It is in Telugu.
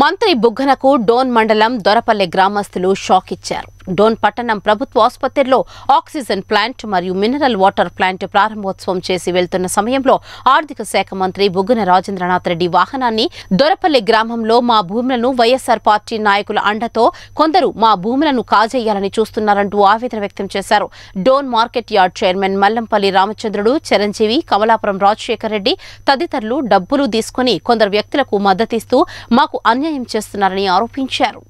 మంత్రి బుగ్గనకు డోన్ మండలం దొరపల్లె గ్రామస్తులు షాక్ ఇచ్చారు డోన్ పట్టణం ప్రభుత్వ ఆసుపత్రిలో ఆక్సిజన్ ప్లాంట్ మరియు మినరల్ వాటర్ ప్లాంట్ ప్రారంభోత్సవం చేసి వెళ్తున్న సమయంలో ఆర్థిక శాఖ మంత్రి బుగ్గన రాజేంద్రనాథ్ రెడ్డి వాహనాన్ని దొరపల్లి గ్రామంలో మా భూములను వైఎస్సార్ పార్టీ నాయకుల అండతో కొందరు మా భూములను కాజేయాలని చూస్తున్నారంటూ ఆవేదన వ్యక్తం చేశారు Dhone market yard chairman Mallampalli Ramachandrudu Chiranjeevi Kamalapuram Rajasekhar Reddy తదితరులు డబ్బులు తీసుకుని కొందరు వ్యక్తులకు మద్దతిస్తూ మాకు అన్యాయం చేస్తున్నారని ఆరోపించారు